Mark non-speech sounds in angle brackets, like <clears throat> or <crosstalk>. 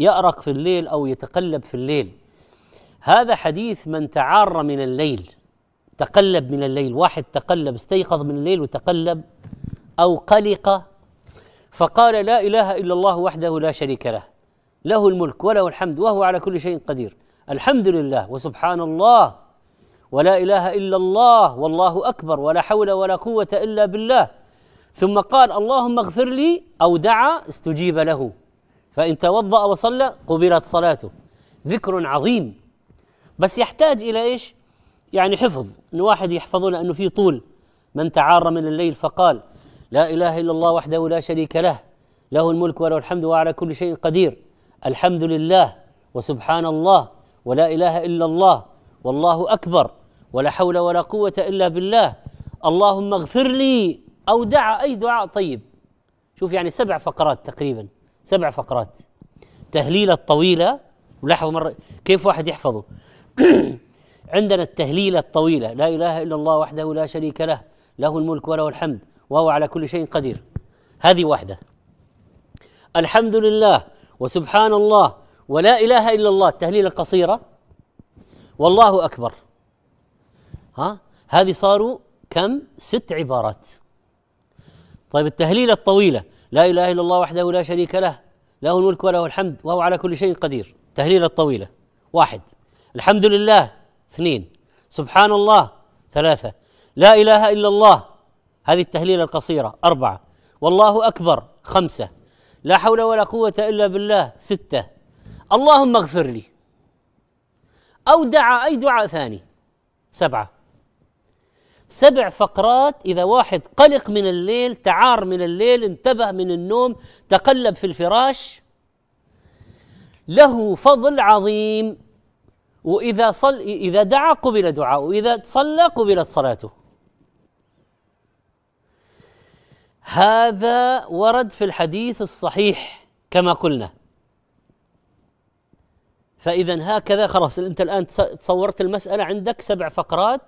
يأرق في الليل أو يتقلب في الليل هذا حديث من تعار من الليل تقلب من الليل واحد تقلب استيقظ من الليل وتقلب أو قلق فقال لا إله إلا الله وحده لا شريك له له الملك وله الحمد وهو على كل شيء قدير الحمد لله وسبحان الله ولا إله إلا الله والله أكبر ولا حول ولا قوة إلا بالله ثم قال اللهم اغفر لي أو دعا استجيب له فإن توضأ وصلى قبلت صلاته ذكر عظيم بس يحتاج إلى إيش يعني حفظ أن واحد يحفظه لأنه فيه طول من تعار من الليل فقال لا إله إلا الله وحده لا شريك له له الملك وله الحمد وعلى كل شيء قدير الحمد لله وسبحان الله ولا إله إلا الله والله أكبر ولا حول ولا قوة إلا بالله اللهم اغفر لي أو دعا أي دعاء طيب شوف يعني سبع فقرات تقريباً سبع فقرات تهليلة طويلة ولاحظوا مرة كيف واحد يحفظه <clears throat> عندنا التهليلة الطويلة لا إله إلا الله وحده لا شريك له له الملك وله الحمد وهو على كل شيء قدير هذه واحدة الحمد لله وسبحان الله ولا إله إلا الله التهليلة القصيرة والله أكبر ها هذه صاروا كم ست عبارات طيب التهليلة الطويلة لا اله الا الله وحده لا شريك له له الملك وله الحمد وهو على كل شيء قدير تهليله الطويله واحد الحمد لله اثنين سبحان الله ثلاثه لا اله الا الله هذه التهليله القصيره اربعه والله اكبر خمسه لا حول ولا قوه الا بالله سته اللهم اغفر لي او دعا اي دعاء ثاني سبعه سبع فقرات إذا واحد قلق من الليل تعار من الليل انتبه من النوم تقلب في الفراش له فضل عظيم وإذا صل إذا دعا قبل دعاءه وإذا صلى قبلت صلاته هذا ورد في الحديث الصحيح كما قلنا فإذا هكذا خلاص أنت الآن تصورت المسألة عندك سبع فقرات